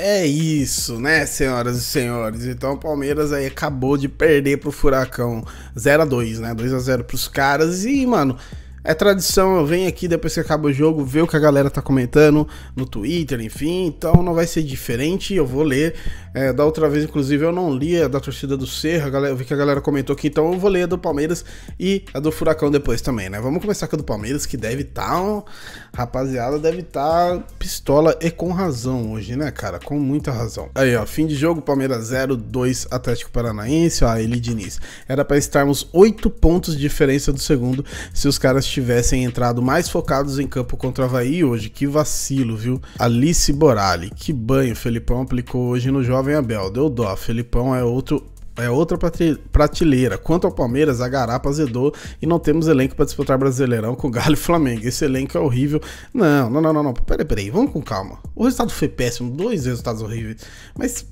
É isso, né, senhoras e senhores? Então o Palmeiras aí acabou de perder pro Furacão 0 a 2, né? 2 a 0 pros caras e, mano, é tradição, eu venho aqui depois que acaba o jogo, ver o que a galera tá comentando no Twitter, enfim. Então não vai ser diferente, eu vou ler. É, da outra vez, inclusive, eu não li a é da torcida do Serra, eu vi que a galera comentou aqui, então eu vou ler a do Palmeiras e a do Furacão depois também, né? Vamos começar com a do Palmeiras, que deve estar. Tá, um... rapaziada, deve estar tá pistola e com razão hoje, né, cara? Com muita razão. Aí, ó, fim de jogo, Palmeiras 0, 2 Atlético Paranaense, ó, ele Diniz. Era para estarmos 8 pontos de diferença do segundo se os caras tivessem entrado mais focados em campo contra o Havaí hoje. Que vacilo, viu? Alice Borali, que banho o Felipão aplicou hoje no jovem Abel. Deu dó, Felipão é outro é outra prateleira. Quanto ao Palmeiras, a garapa azedou e não temos elenco para disputar Brasileirão com Galo e Flamengo. Esse elenco é horrível. Não, não, não, não, não. Peraí, peraí, vamos com calma. O resultado foi péssimo, dois resultados horríveis. Mas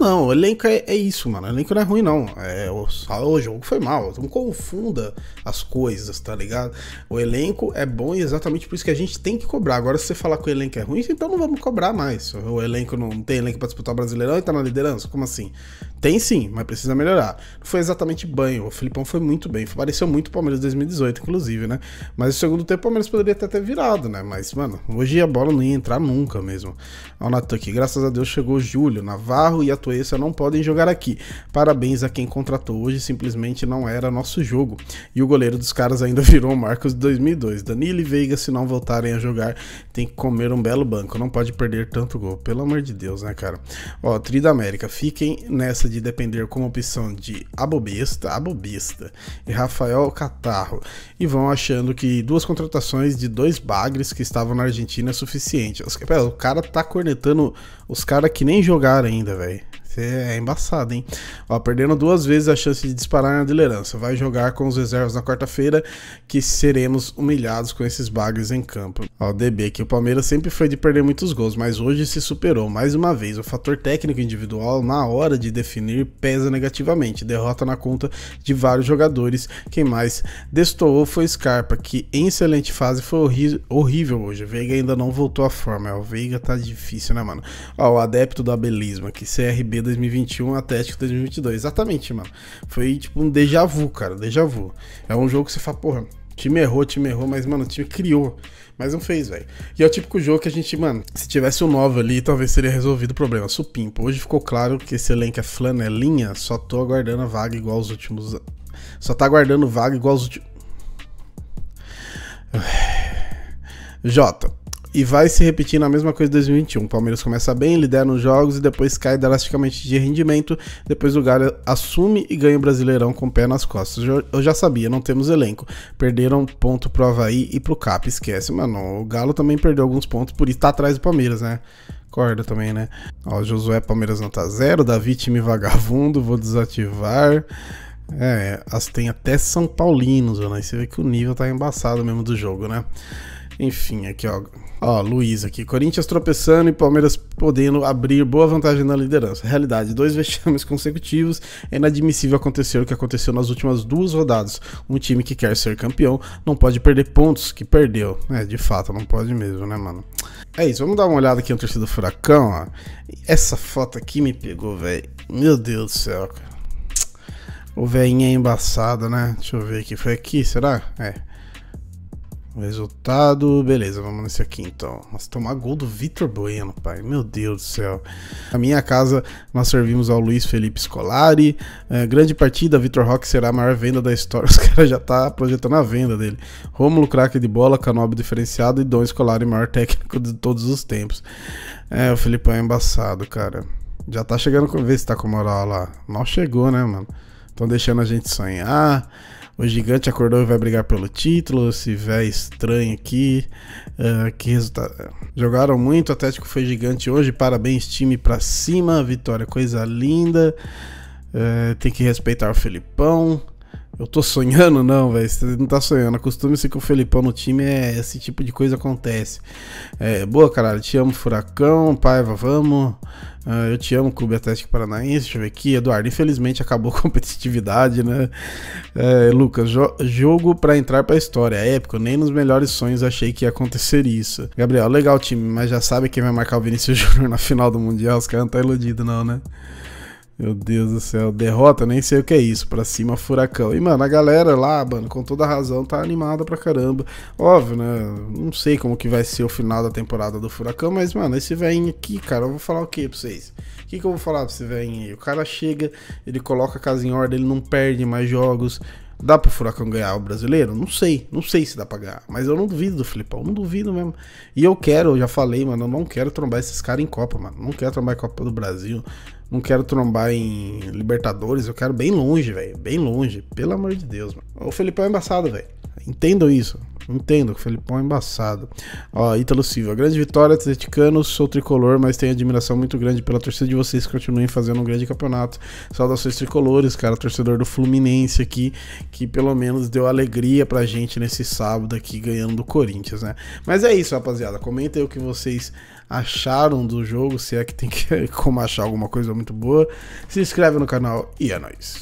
não, o elenco é, é, isso, mano. O elenco não é ruim, não. É, o, o jogo foi mal. Não confunda as coisas, tá ligado? O elenco é bom e exatamente por isso que a gente tem que cobrar. Agora, se você falar que o elenco é ruim, então não vamos cobrar mais. O elenco não, não tem elenco pra disputar o Brasileirão e tá na liderança? Como assim? Tem sim, mas precisa melhorar. Não foi exatamente banho. O Filipão foi muito bem. Pareceu muito o Palmeiras 2018, inclusive, né? Mas o segundo tempo o Palmeiras poderia até ter virado, né? Mas, mano, hoje a bola não ia entrar nunca mesmo. Olha o Natan aqui. Graças a Deus chegou Júlio, Navarro e a esse não podem jogar aqui. Parabéns a quem contratou hoje, simplesmente não era nosso jogo. E o goleiro dos caras ainda virou o Marcos de 2002. Danilo e Veiga, se não voltarem a jogar, tem que comer um belo banco. Não pode perder tanto gol, pelo amor de Deus, né, cara? Ó, Tri da América, fiquem nessa de depender como opção de Abobesta, Abobista e Rafael Catarro. E vão achando que duas contratações de dois bagres que estavam na Argentina é suficiente. pera, o cara tá cornetando os caras que nem jogaram ainda, velho é embaçado, hein? Ó, perdendo duas vezes a chance de disparar na liderança. Vai jogar com os reservas na quarta-feira, que seremos humilhados com esses bagres em campo. Ó, o DB, que o Palmeiras sempre foi de perder muitos gols, mas hoje se superou. Mais uma vez, o fator técnico individual, na hora de definir, pesa negativamente. Derrota na conta de vários jogadores. Quem mais destoou foi Scarpa, que em excelente fase foi horrível hoje. O Veiga ainda não voltou à forma. É, o Veiga tá difícil, né, mano? Ó, o adepto do abelismo, que CRB Bahia 2021, Atlético 2022. Exatamente, mano. Foi tipo um déjà vu, cara, déjà vu. É um jogo que você fala, porra, time errou, time errou, mas, mano, o time criou. Mas não fez, velho. E é o típico jogo que a gente, mano, se tivesse o um novo ali, talvez seria resolvido o problema. Supimpo. Hoje ficou claro que esse elenco é flanelinha, só tô aguardando a vaga igual aos últimos. Só tá aguardando vaga igual aos últimos. Jota. E vai se repetindo a mesma coisa em 2021. O Palmeiras começa bem, lidera nos jogos e depois cai drasticamente de rendimento. Depois o Galo assume e ganha o Brasileirão com o pé nas costas. Eu já sabia, não temos elenco. Perderam ponto pro Havaí e pro Cap. Esquece, mano. O Galo também perdeu alguns pontos, por isso tá atrás do Palmeiras, né? Acorda também, né? Ó, Josué Palmeiras não tá zero, Davi time vagabundo, vou desativar. É, as tem até São Paulinos, né? Você vê que o nível tá embaçado mesmo do jogo, né? Enfim, aqui ó. Ó, Luiz aqui. Corinthians tropeçando e Palmeiras podendo abrir boa vantagem na liderança. Realidade, dois vexames consecutivos. É inadmissível acontecer o que aconteceu nas últimas duas rodadas. Um time que quer ser campeão não pode perder pontos que perdeu. É, de fato, não pode mesmo, né, mano? É isso, vamos dar uma olhada aqui no terceiro do Furacão, ó. Essa foto aqui me pegou, velho. Meu Deus do céu, cara. O velhinho é embaçado, né? Deixa eu ver aqui. Foi aqui, será? É. Resultado, beleza, vamos nesse aqui então. Nossa, tomar gol do Vitor Bueno, pai. Meu Deus do céu. Na minha casa, nós servimos ao Luiz Felipe Scolari. É, grande partida, Vitor Roque será a maior venda da história. Os caras já tá projetando a venda dele. Rômulo, craque de bola, Canobi diferenciado e Dom Scolari, maior técnico de todos os tempos. É, o Felipão é embaçado, cara. Já tá chegando, ver se tá com moral lá. Mal chegou, né, mano? Estão deixando a gente sonhar o gigante acordou e vai brigar pelo título, se vier estranho aqui. Uh, que resultado. Jogaram muito, o Atlético foi gigante hoje, parabéns time pra cima, vitória, coisa linda. Uh, tem que respeitar o Felipão. Eu tô sonhando, não, velho. Você não tá sonhando. Acostume-se que o Felipão no time é esse tipo de coisa acontece. É, boa, caralho. Te amo, Furacão. Paiva, vamos. Uh, eu te amo, Clube Atlético Paranaense. Deixa eu ver aqui, Eduardo. Infelizmente acabou a competitividade, né? É, Lucas, jo jogo para entrar para a história. É épico, nem nos melhores sonhos achei que ia acontecer isso. Gabriel, legal time, mas já sabe quem vai marcar o Vinícius Júnior na final do Mundial. Os caras não estão tá iludidos, não, né? Meu Deus do céu, derrota, nem sei o que é isso. Pra cima, furacão. E, mano, a galera lá, mano, com toda razão, tá animada pra caramba. Óbvio, né? Não sei como que vai ser o final da temporada do furacão, mas, mano, esse velhinho aqui, cara, eu vou falar o que pra vocês? O que, que eu vou falar pra esse velhinho aí? O cara chega, ele coloca a casa em ordem, ele não perde mais jogos. Dá pro Furacão ganhar o brasileiro? Não sei, não sei se dá pra ganhar. Mas eu não duvido do Filipão, não duvido mesmo. E eu quero, eu já falei, mano, eu não quero trombar esses caras em Copa, mano. Não quero trombar em Copa do Brasil, não quero trombar em Libertadores, eu quero bem longe, velho. Bem longe, pelo amor de Deus, mano. O Filipão é embaçado, velho. Entendo isso. Entendo, o Felipão é embaçado. Ó, Ítalo Silva, grande vitória, atleticano, sou tricolor, mas tenho admiração muito grande pela torcida de vocês que continuem fazendo um grande campeonato. Saudações tricolores, cara, torcedor do Fluminense aqui, que pelo menos deu alegria pra gente nesse sábado aqui, ganhando do Corinthians, né? Mas é isso, rapaziada, comenta aí o que vocês acharam do jogo, se é que tem que como achar alguma coisa muito boa. Se inscreve no canal e é nóis.